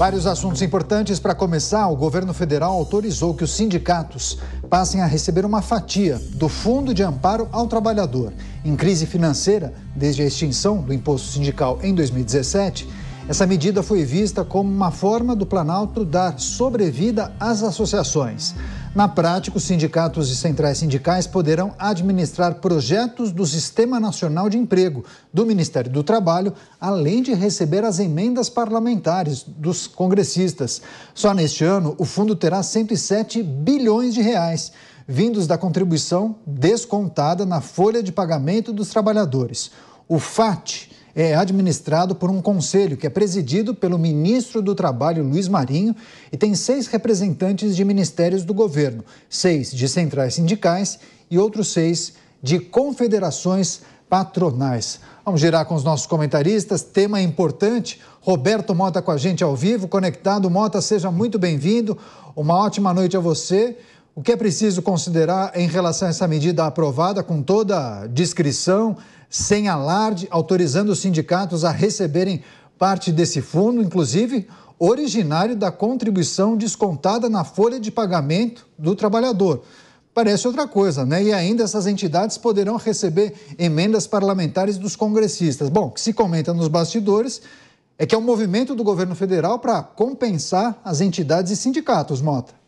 Vários assuntos importantes para começar. O governo federal autorizou que os sindicatos passem a receber uma fatia do Fundo de Amparo ao Trabalhador. Em crise financeira, desde a extinção do imposto sindical em 2017, essa medida foi vista como uma forma do Planalto dar sobrevida às associações. Na prática, os sindicatos e centrais sindicais poderão administrar projetos do Sistema Nacional de Emprego do Ministério do Trabalho, além de receber as emendas parlamentares dos congressistas. Só neste ano, o fundo terá 107 bilhões de reais, vindos da contribuição descontada na folha de pagamento dos trabalhadores. O FAT, é administrado por um conselho que é presidido pelo ministro do Trabalho, Luiz Marinho, e tem seis representantes de ministérios do governo, seis de centrais sindicais e outros seis de confederações patronais. Vamos girar com os nossos comentaristas, tema importante. Roberto Mota com a gente ao vivo, conectado. Mota, seja muito bem-vindo. Uma ótima noite a você. O que é preciso considerar em relação a essa medida aprovada com toda discrição, sem alarde, autorizando os sindicatos a receberem parte desse fundo, inclusive originário da contribuição descontada na folha de pagamento do trabalhador. Parece outra coisa, né? E ainda essas entidades poderão receber emendas parlamentares dos congressistas. Bom, o que se comenta nos bastidores é que é um movimento do governo federal para compensar as entidades e sindicatos, Mota.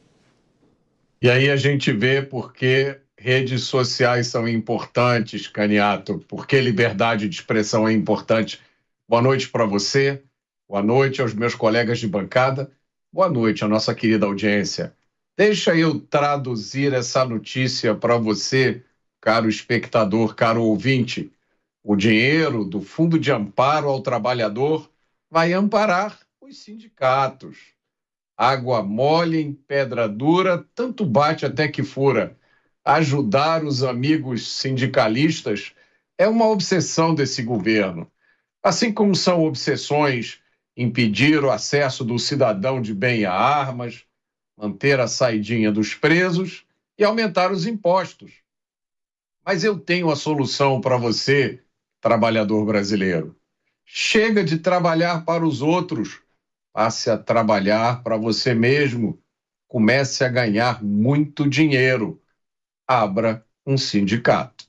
E aí a gente vê porque redes sociais são importantes, Caniato, porque liberdade de expressão é importante. Boa noite para você, boa noite aos meus colegas de bancada, boa noite à nossa querida audiência. Deixa eu traduzir essa notícia para você, caro espectador, caro ouvinte. O dinheiro do Fundo de Amparo ao Trabalhador vai amparar os sindicatos água mole em pedra dura, tanto bate até que fura. Ajudar os amigos sindicalistas é uma obsessão desse governo. Assim como são obsessões impedir o acesso do cidadão de bem a armas, manter a saidinha dos presos e aumentar os impostos. Mas eu tenho a solução para você, trabalhador brasileiro. Chega de trabalhar para os outros passe a trabalhar para você mesmo, comece a ganhar muito dinheiro, abra um sindicato.